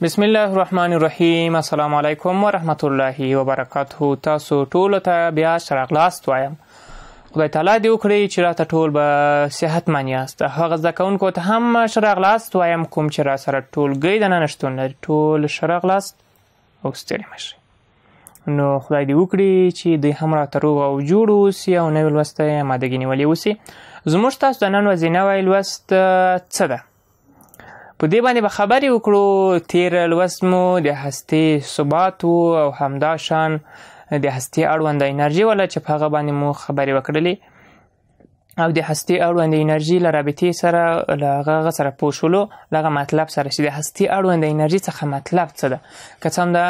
بسم الله الرحمن الرحیم السلام علیکم ورحمت الله وبرکاته تاسو ټول ته بیا شرغلاست وایم خدای تعالی دې وکړي چې راته ټول به صحت من یاست هغه ځکهونکو ته هم شرغلاست وایم کوم چې را سره ټول گئی د نن شتون لري ټول شرغلاست او ستړي مشي نو خدای دې وکړي چې دوی هم راته روغ او جوړ اوسي او نوې لوسته مادګینې ولې اوسي زموږ تاسو د نن ورځې نوی لوست څه ده په دې باندې به با خبرې وکړو تیر لوست مو د هستې ثبات او همدا شان د هستې اړوند انرژي ولا چې په هغه باندې مو خبرې وکړلې او د هستی اړوند انرژي له رابطې سره له هغه سره پوه شولو لغه مطلب سره چې د هستی اړوند انرژي څخه مطلب څه ده که څه هم دا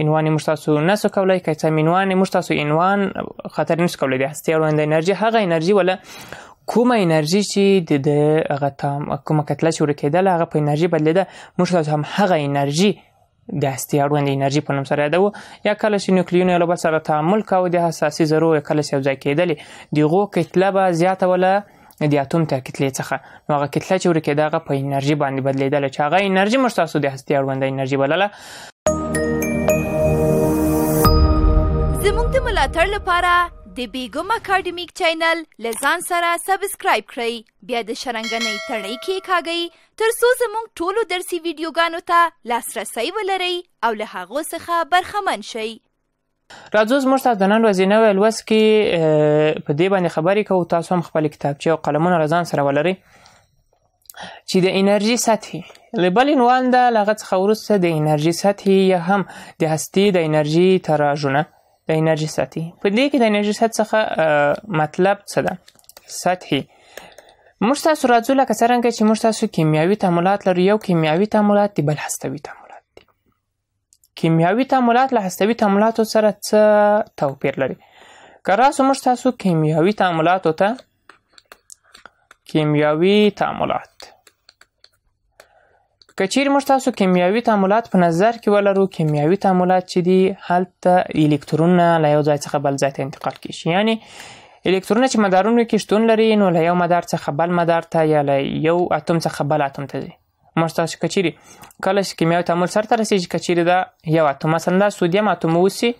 عنوان یې موږ تاسو نسو کولی که څه هم عنوان یې موږ تاسو عنوان خطر نشو کولی د هستی اړوند انرژي هغه انرژي وله کومه انرژي چې د هغه تام کومه کتله چې ورکېدل هغه په انرژي بدلیده موږ تاسو هم هغه انرژي د استیاروند انرژي په نوم سره یادو یا کله چې نیوکلیون یو بل سره تعامل کاوه د حساسي ذرو یا کله چې یو ځای کېدل دغه کتله به زیاته ولا د اتوم تر کتلې څخه نو هغه کتله چې ورکېده هغه په انرژي باندې بدلیدل چې هغه انرژي موږ تاسو د استیاروند انرژي بلله زموږ د ملاتړ لپاره د بیګم اکیډمیک چینل لزان سره سبسکرایب کړئ بیا د شرنګنۍ تړۍ کې کاږئ ترڅو زموږ ټولو درسي ویډیوګانو ته لاسرسی ولرئ او له هغو څخه برخمن شئ راځو زموږ تاسو د نن ورځې نوې لوست کې په دې باندې خبرې کوو تاسو هم خپل کتابچې او قلمونه رضان سره ولرئ چې د انرژي سطحې لبل عنوان ده لغت څخه وروسته د انرژي سطحې یا هم د هستی د انرژي تراژونه د انرژي سطحي په دې کې د انرژي سطح څخه مطلب څه ده سطحي موږ تاسو راځو لکه څرنګه چې موږ تاسو کیمیاوي تعاملات لرو یو کیمیاوي تعاملات دی بل هستوي تعاملات دی کیمیاوي تعاملات له هستوي تعاملاتو سره څه توپیر لري که راسو موږ تاسو کیمیاوي تعاملاتو ته کیمیاوي تعاملات که چیرې موږ تاسو کیمیاوي تعاملات په نظر کې ولرو کیمیاوي تعاملات چې دي هلته الکترونونه له یو ځای څخه بل ځای ته انتقال کیږي یعنی الکترونونه چې مدارونو کې شتون لري نو له یو مدار څخه بل مدار ته یا له یو اتم څخه بل اتم ته ځي موږ تاسو که چیرې کله چې کیمیاوي تعامل سره رسیږي که چیرې دا یو اتم مثلا دا سودیم اتم اوسي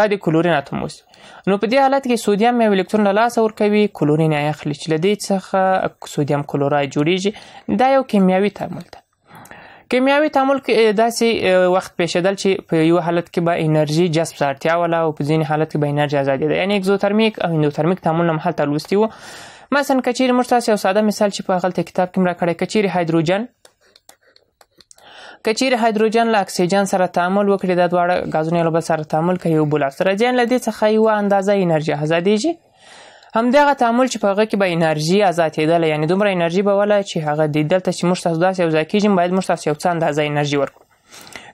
دا د کلورین اتم اوسي نو په دې حالت کې سودیم یو الکترون له لاسه ورکوي کلورین یې اخلي چې له دې څخه سودیم کلوراید جوړیږي دا یو کیمیاوي تعامل دی کیمیاوي تعامل کې داسې وخت پیښېدل چې په یو حالت کې به انرژي جذب سارتیا ولا او په ځین حالت کې به انرژي آزادې ده یعنی اکزوترمیک او اندوترمیک تعامل نه محل تلوستي وو مثلا کچیر مرتاسي او ساده مثال چې په غلطه کتاب کې مرا کړی کچیر هایدروجن کچیر هایدروجن له اکسیجن سره تعامل وکړي د دواړه غازونو له سره تعامل کوي او بل سره ځین لدې څخه یو اندازه انرژي آزادېږي همدغه تعامل چې په هغه کې به انرژي ازاتېدله یعنی دومره انرژي به وله چې هغه د دلته چې موږ تاسو داسې یوځای کېږم باید موږ تاسو یو څه اندازه انرژي ورکړو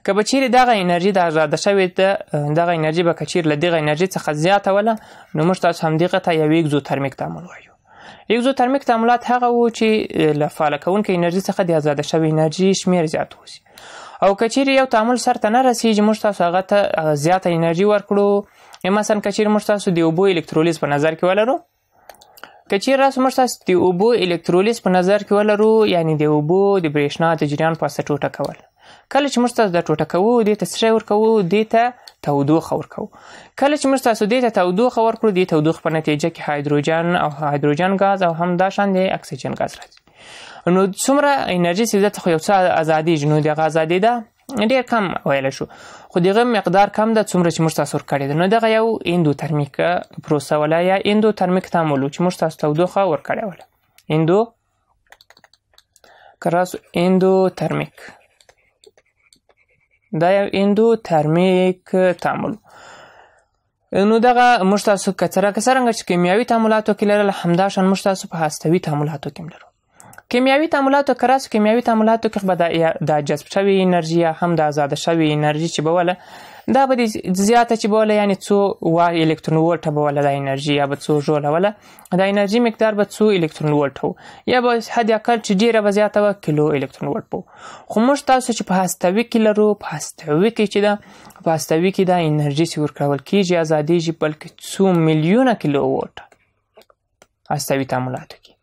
که به چیرې دغه انرژي د ازاده شوې ده دغه انرژي به که چیرې له دغه انرژي څخه زیاته وله نو موږ تاسو همدغه ته یو اګزوترمیک تعامل وایو اګزوترمیک تعاملات هغه وو چې له فعاله کوونکې انرژي څخه د ازاده شوې انرژي شمیر زیات اوسي او که چیرې یو تعامل سرته نه رسېږي موږ تاسو هغه ته زیاته انرژي ورکړو مثلا که چیرې موږ تاسو د اوبو الکترولیز په نظر کې ولرو کچیر راس موږ تاسو د اوبو الکترولیز په نظر کې ولرو یعنی د اوبو د برېښنا د جریان په واسطه ټوټه کول کله چې موږ تاسو د ټوټه کوو د تسری ورکو د ته تودوخه ورکو کله چې موږ تاسو د ته تودوخه ورکړو د تودوخه په نتیجه کې هایدروجن او هایدروجن غاز او هم دا شان د اکسیجن غاز راځي نو څومره انرژي چې د خو یو څه ازادي جنو د غاز ازادي ده ډیر کم ویل شو خو دغه مقدار کم ده څومره چې موږ تاسو ورکړی دی نو دغه یو اندو ترمیک پروسه ولا یا اندو ترمیک تعامل چې موږ تاسو تودوخه ورکړی ولا اندو کراس اندو ترمیک دا یو اندو ترمیک تعامل نو دغه موږ تاسو کتره کسرنګ چې کیمیاوي تعاملاتو کې لرل همدا شان موږ تاسو په هستوي تعاملاتو کې لرو کیمیاوي تعاملاتو کراس کیمیاوي تعاملاتو کې به د جذب شوی انرژي هم د آزاد شوی انرژي چې به وله دا به زیاته چې بوله یعنی څو وا الکترون ولټ به وله د انرژي یا به څو جوړه وله د انرژي مقدار به څو الکترون ولټ وو یا به حد اقل چې ډیره به زیاته و کیلو الکترون ولټ وو خو موږ تاسو چې په هستوي کې لرو په هستوي کې چې دا په هستوي کې دا انرژي چې ورکول کیږي آزادېږي بلکې څو میلیونه کیلو ولټ هستوي تعاملاتو کې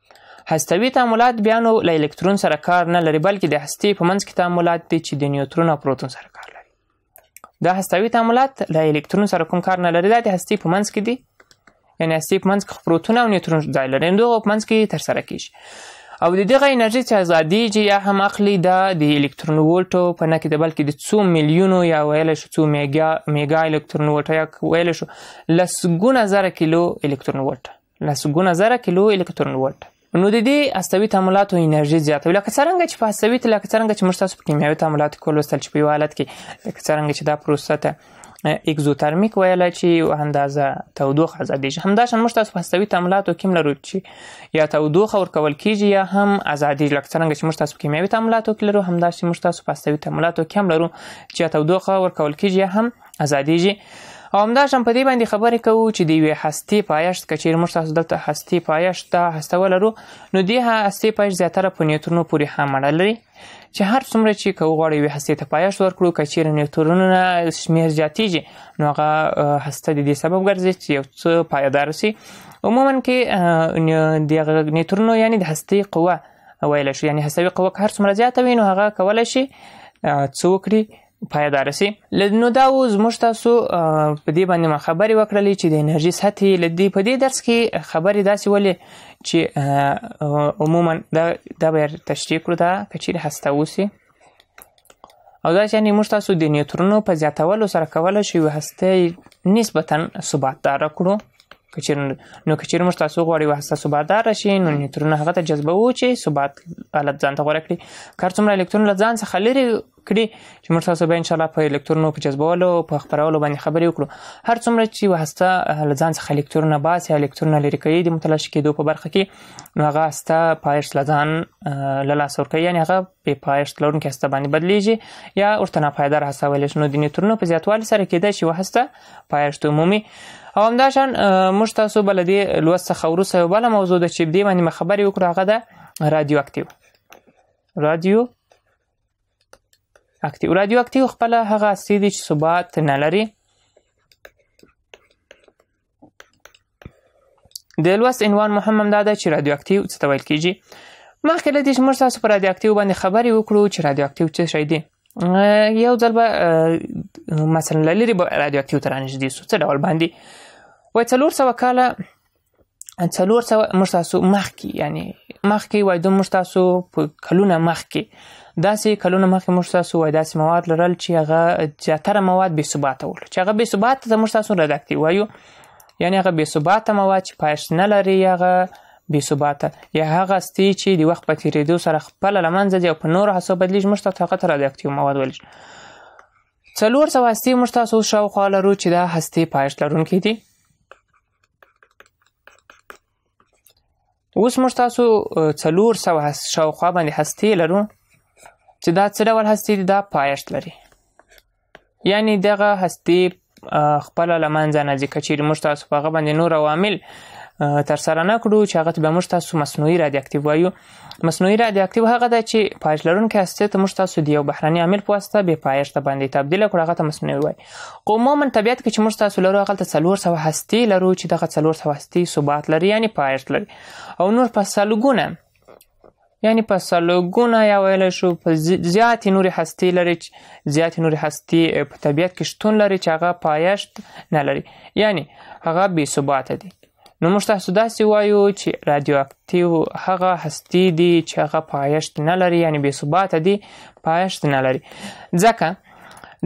هستوي تعاملات بیا نو له الکترون سره کار نه لري بلکې د هستې په منځ کې تعاملات دي چې د نیوترون او پروتون سره کار لري دا هستوي تعاملات له الکترون سره کوم کار نه لري دا د هستې په منځ کې دي یعنی هستې په منځ کې پروتون او نیوترون ځای لري دوی په منځ کې تر سره کیږي او د دغه انرژي چې ازادیږي یا هم اخلي دا د الکترون وولټو په نه کې د بلکې د څو میلیونو یا ویلی شو څو میګا میګا الکترون وولټ یا ویلی شو لسګونه زره کیلو الکترون وولټ لسګونه زره کیلو الکترون وولټ نو د دې استوي تعاملاتو انرژي زیاتوي لکه څنګه چې په استوي لکه څنګه چې موږ تاسو په کیمیاوي تعاملاتو کې لوستل چې په یو حالت کې لکه څنګه چې دا پروسه ته اګزوترمیک ویل چې اندازه تودوخه ازادي شي همداشان موږ تاسو په استوي تعاملاتو کې لرو چې یا تودوخه ورکول کیږي یا هم ازادي لکه څنګه چې موږ تاسو په کیمیاوي تعاملاتو کې لرو همداشان موږ تاسو په استوي تعاملاتو کې لرو چې تودوخه ورکول کیږي یا هم ازادي او همداشان په دې باندې خبرې کوو چې د یوې هستې پایښت که چیرې موږ تاسو دلته هستې پایښت دا هسته ولرو نو دې هستې پایښت زیاتره په نیوترونو پورې هم اړه لري چې هر څومره چې که وغواړو یوې هستې ته پایښت ورکړو که چیرې نیوترونونه شمېر زیاتیږي نو هغه هسته د دې سبب ګرځي چې یو څه پایدار شي عموما کې د نیوترونو یعنې د هستې قوه ویلی شو یعنې هستوي قوه که هر څومره زیاته وي نو هغه کولی شي څه وکړي پایدار سي نو دا اوس موږ تاسو په دې باندې خبرې وکړلې چې د انرژي سطحې لدې په دې درس کې خبرې داسې ولې چې عموما دا دا به تشریح کړو دا کچیر هسته اوسي او دا یعنی موږ تاسو د نیوترونو په زیاتولو سره کولای شو هسته نسبتا ثبات دار کړو کچیر نو کچیر موږ تاسو غواړي واسطه ثباتدار شي نو نیوترون هغه ته جذبوي چې ثبات حالت ځان ته غوړه کړي کار څومره الکترون له ځان څخه لري کړي چې موږ تاسو به ان شاء الله په الکترونو په جذبولو په خبرولو باندې خبرې وکړو هر څومره چې واسطه له ځان څخه الکترون نه باسي الکترون لري کوي د متلاشي کېدو په برخه کې نو هغه استه پایرس له ځان له لاس ورکړي یعنی هغه په پایرس لرونکي استه باندې بدلیږي یا ورته نه پایدار حساب ولې شنو د نیوترونو په زیاتوالي سره کېده چې واسطه پایرس عمومي او همداشان موږ تاسو بل دې لوست څخه وروسته یو بله موضوع ده چې دې باندې خبرې وکړو هغه ده رادیو اکټیو رادیو اکټیو رادیو اکټیو خپل هغه هستې دي چې ثبات نه لري د لوست عنوان محمد دا ده چې رادیو اکټیو څه ته ویل کیږي مخکې له دې چې موږ تاسو پر رادیو اکټیو باندې خبرې وکړو چې رادیو اکټیو څه شی دی یو ځل به مثلا لری رادیو اکټیو تر نږدې سو څه ډول باندې وای څلور سوه کاله څلور سوه موږ تاسو مخکې یعنی مخکې وای دوم موږ تاسو په کلونه مخکې داسې کلونه مخکې موږ تاسو وای داسې مواد لرل چې هغه زیاتره مواد بې ثباته ول چې هغه بې ثباته د موږ تاسو رداکتي وایو یعنی هغه بې ثباته مواد چې پایښت نه لري هغه بې ثباته یا هغه استي چې د وخت په تیریدو سره خپل لمنځه دی او په نورو حساب بدلیږي موږ ته طاقت رداکتي مواد ولج څلور سوه هستې موږ تاسو شاوخوا لرو چې دا هستې پایښت لرونکي دي اوس موږ تاسو څلور سوه شاوخوا باندې هستې لرو چې دا څه ډول هستې دي دا پایښت لري یعنی دغه هستې خپله له منځه نه ځي که چیرې موږ تاسو په هغه باندې نور عوامل تر سره نکړو چې هغه ته به موږ تاسو مصنوعي رادیواکټیو وایو مصنوعي رادیواکټیو هغه ده چې پایش لرونکي هستې ته موږ تاسو د یو بهراني عامل په واسطه بې پایښته باندې تبدیل کړو هغه ته مصنوعي وایي خو عموما طبیعت کې چې موږ تاسو لرو هغه ته څلور سوه هستې لرو چې دغه څلور سوه هستې ثبات لري یعنې پایښت لري او نور په سلګونه یعنی په سلوګونه یا ویل شو په زیاتې نورې هستې لري زیاتې نورې هستې په طبیعت کې شتون لري چې هغه پایښت نه لري یعنی هغه بې ثباته دي نو موږ تاسو داسې وایو چې رادیو اکتیو هغه هستی دي چې هغه پایښت نه لري یعنی بې ثباته دي پایښت نه لري ځکه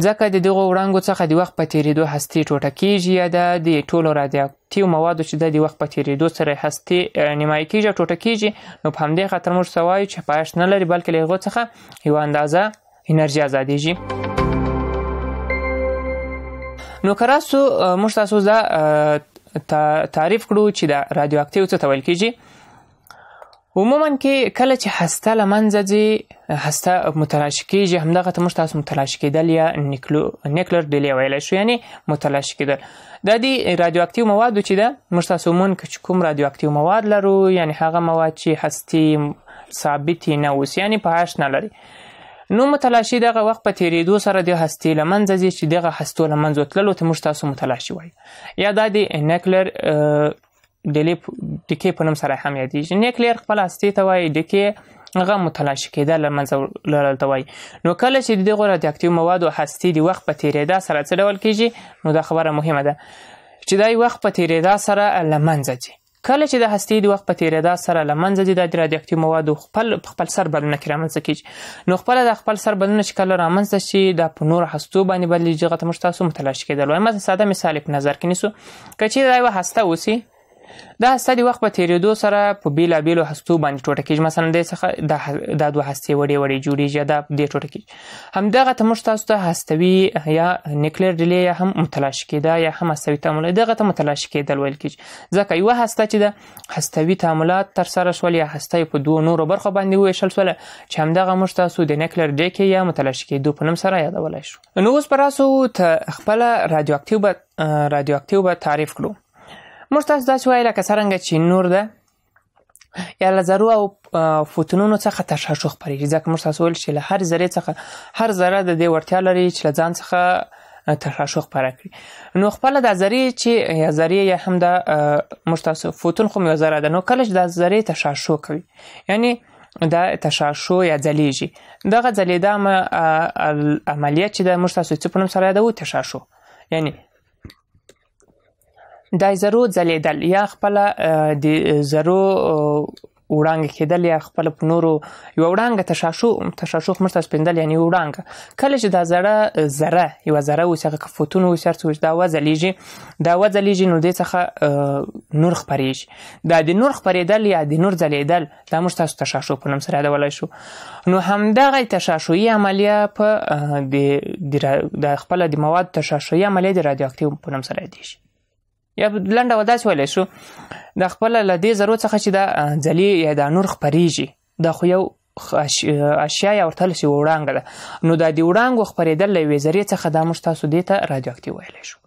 ځکه د دغو وړانګو څخه د وخت په تیریدو هستی ټوټه کیږي یا د د ټولو رادیو اکتیو موادو چې د د وخت په تیریدو سره هستی نیمایي کیږي ټوټه کیږي نو په همدې خاطر موږ څه وایو چې پایښت نه لري بلکې له هغو څخه یوه اندازه انرژي ازادیږي نو که راسو موږ تاسو دا تعریف کړو چې د رادیو اکټیو څه ته ویل کیږي عموما کې کله چې هسته له منځه ځي هسته متلاشي کیږي همدغه ته موږ تاسو متلاشي کېدل یا نیکلر ډیلی ویلی شو یعنی متلاشي کېدل دا د رادیو اکټیو موادو چې ده موږ تاسو مون چې کوم رادیو اکټیو مواد لرو یعنی هغه مواد چې هستي ثابت نه اوس یعنی په هاش نه لري نو متلاشي دغه وخت په تیریدو سره د هستې له منځه ځي چې دغه هستو له منځه تللو ته موږ تاسو متلاشي وایو یا دا د نیکلر ډلې ډکې په نوم سره هم یادېږي نیکلر خپل هستې ته وایي ډکې هغه متلاشي کېده لمنځه لړلته وای نو کله چې دغه رادیواکټیو مواد او هستی د وخت په تیریدا سره څه ډول کیږي نو دا خبره مهمه ده چې دا وخت په تیریدا سره لمنځه ځي کله چې د هستې د وخت په تیریدا سره له منځه ځي د رادیواکټیو موادو خپل خپل سربلنه کې رامنځته کیږي نو خپل د خپل سربلنه چې کله رامنځته شي د په نور هستو باندې بدلېږي هغه ته موږ تاسو متلاشي کېدل وایم ساده مثال په نظر کې نیسو که چېرې دا یوه هسته اوسي دا هسته د وخت په تیریدو سره په بیلابیلو هستو باندې ټوټه کیږي مثلا د څخه دا دوه هستې وړې وړې جوړیږي دا د ټوټه کیږي همدغه ته موږ تاسو ته هستوي یا نیکلیر ډلې یا هم متلاشي کیدا یا هم هستوي تعامل دغه ته متلاشي کیدل ویل کیږي ځکه یوه هسته چې د هستوي تعاملات تر سره شول یا هسته په دوه نورو برخو باندې ویشل شول چې همدغه موږ تاسو د نیکلیر ډلې کې یا متلاشي کیدو په نوم سره یادولای شو نو اوس پر تاسو ته خپل رادیو اکټیو رادیو اکټیو تعریف کړو موږ تاسو داسې وایو لکه څرنګه چې نور ده یا له ذرو او فوتونونو څخه تشعشع خپرېږي ځکه موږ تاسو ویل چې له هر ذرې څخه هر ذره د دې وړتیا لري چې له ځان څخه تشعشع خپره کړي نو خپله دا ذرې چې یا ذرې یا هم دا موږ تاسو فوتون خو یو ذره ده نو کله چې دا ذرې تشعشع کوي یعنی دا تشعشع یا ځلیږي دغه ځلیدامه عملیه چې د موږ تاسو څه په نوم سره یادوو تشعشع یعنی د زرو ځلېدل یا خپل د زرو وړانګ کېدل یا خپل په نورو یو وړانګ تشاشو تشاشو مرته سپیندل یعنی وړانګ کله چې دا زړه زره یو زره وسغه فوتون وسرڅ دا وځلیږي دا وځلیږي نو د څخه نور خپریش دا د نور خپریدل یا د نور ځلیدل دا مرته تشاشو په نوم سره دا ولای شو نو همدغه تشاشوي عملیه په د خپل د مواد تشاشوي عملیه د رادیو اکټیو په نوم سره دی شي یا لنډه ودا ویلی شو د خپل له دې ذرو څخه چې دا ځلې یا دا نور خپریږي دا خو یو اشیا یا ورته لسی وړانګه ده نو دا دی وړانګو خپرېدل له وې ذرې څخه دا موږ تاسو دې ته رادیو اکټیو ویلی شو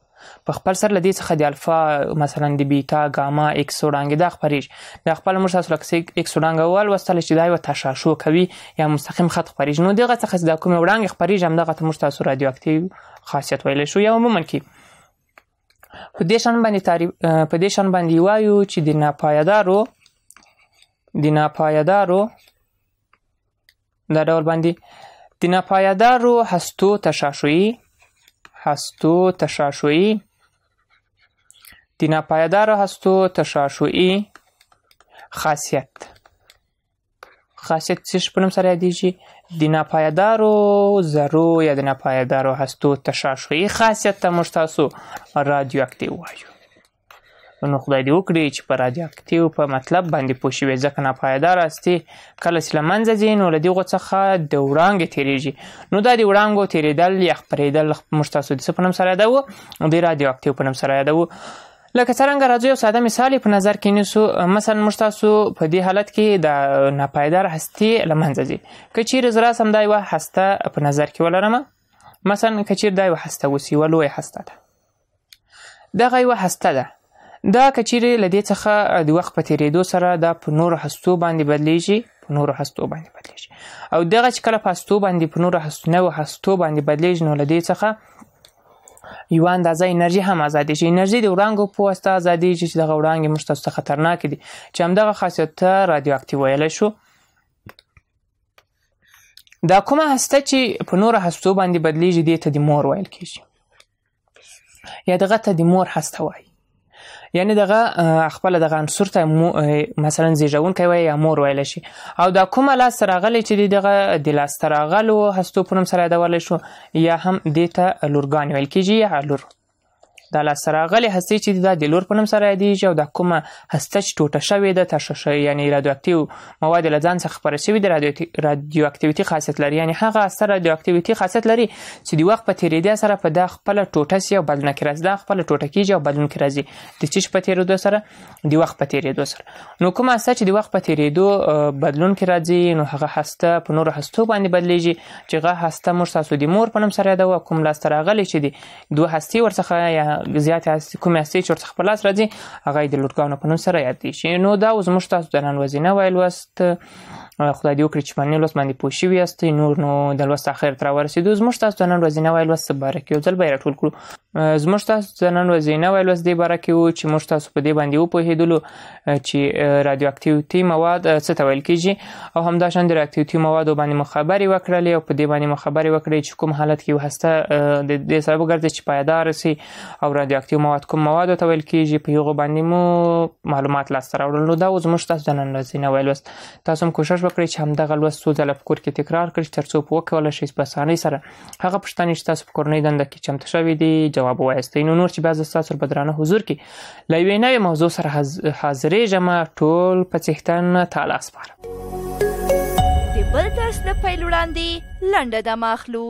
په خپل سر لدی څخه د الفا مثلا د بیتا گاما 100 رنګ د خبرېج د خپل مر سره لکه 100 رنګ اول وستل چې دایو تشعشع کوي یا مستقیم خط خبرېج نو دغه څخه د کوم رنګ خبرېج هم دغه ته مر سره رادیو اکټیو خاصیت ویل شو یا عموما کې په دې شان باندې تعریف په دې شان باندې وایو چې د ناپایدارو د ناپایدارو دا ډول باندې د ناپایدارو هستو تشعشعي هستو تشعشعي د ناپایدارو هستو تشعشعي خاصیت خاصیت څه شپنم سره یادیږي دیناپایدارو ذرو یا دیناپایدارو هستو تشعشعي خاصیت ته موږ تاسو رادیو اکتیو وایو نو خدای دې وکړي چې په رادیو اکتیو په مطلب باندې پوه شوي ځکه ناپایدار هستي کله چې له منځه ځي نو له دغو څخه د وړانګې تېرېږي نو دا د وړانګو تېرېدل یا خپرېدل موږ تاسو د څه په نوم سره یادوو د رادیو اکتیو په نوم سره یادوو لکه څنګه راځو یو ساده مثال په نظر کې نیسو مثلا موږ تاسو په دې حالت کې د ناپایدار هستې لمنځه ځي که چیرې زه راسم دا یوه هسته په نظر کې ولرم مثلا که چیرې دا یوه هسته اوسي یوه لویه هسته ده دغه یوه هسته ده دا کچیرې لدې څخه د وخت په تیریدو سره دا په نورو هستو باندې بدلیږي په نورو هستو باندې بدلیږي او دغه چې کله په هستو باندې په نورو هستو نو هستو باندې بدلیږي نو لدې څخه یو اندازه انرژي هم آزادې شي انرژي د وړانګو په واسطه آزادې شي چې دغه وړانګې موږ ته خطرناک دي چې همدغه خاصیت ته رادیو اکټیو ویلی شو دا کومه هسته چې په نورو هستو باندې بدلیږي دې ته د مور ویل کیږي یا دغه ته د مور هسته وایي یعنی دغه خپل دغه عنصر ته مثلا زیږون کوي یا مور ویل شي او دا کوم لاس راغلی چې دغه د لاس راغلو هستو پونم سره ډول شو یا هم دیته لورګان ویل کیږي یا لور دا لاسته راغلې هستې چې دا د لور په نوم سره یادیږي او دا کومه هسته چې ټوټه شوې ده تشه یعنې رادیواکتیو مواد له ځان څخه خپره شوي د رادیواکتیویتي خاصیت لري یعنې هغه هسته رادیواکتیویتي خاصیت لري چې د وخت په تېرېدو سره په دا خپله ټوټه سي او بدلونه کې راځي دا خپله ټوټه کېږي او بدلون کې راځي د چیش په تېرېدو سره د وخت په تېرېدو سره نو کومه هسته چې د وخت په تېرېدو بدلون کې راځي نو هغه هسته په نورو هستو باندې بدلېږي چې هغه هسته موږ تاسو د مور په نوم سره یادوو کوم لاسته راغلی چې دي دوه هستې ورڅخه یا زیات هستی کوم هستی چې ورڅخه په لاس راځي هغه د لورګانو په نوم سره یادېږي نو دا اوس موږ تاسو د نن ورځې نوی لوست خدای دې وکړي چې باندې لوس باندې پوه شوي یاست نور نو د لوست اخر تر ورسېدو زموږ تاسو ته نن ورځې نوی لوست باره کې یو ځل به راټول کړو زموږ تاسو ته نن ورځې نوی لوست دې باره کې وو چې موږ تاسو په دې باندې وپوهېدلو چې رادیو اکټیویټي مواد څه ته ویل کیږي او همداشان د اکټیویټي موادو باندې مو خبرې وکړلې او په دې باندې مو خبرې وکړې چې کوم حالت کې هسته د دې سبب ګرځي چې پایدار سي او رادیو اکټیو مواد کوم مواد ته ویل کیږي په یوه باندې مو معلومات لاسته راوړل نو دا زموږ تاسو ته نن ورځې نوی لوست تاسو هم کوشش وکړئ چې همدغه لوست څو ځله په کور کې تکرار کړئ ترڅو په وکولی شئ په اسانۍ سره هغه پوښتنې چې تاسو په کورنۍ دنده کې چمتو شوي دي جواب ووایاستئ نو نور چې بعض ستاسو په درانه حضور کې له یوې نوې موضوع سره حاضرېږم ټول په څښتن تعالی سپارم د بل درس د پیل وړاندې لنډه د ماخلو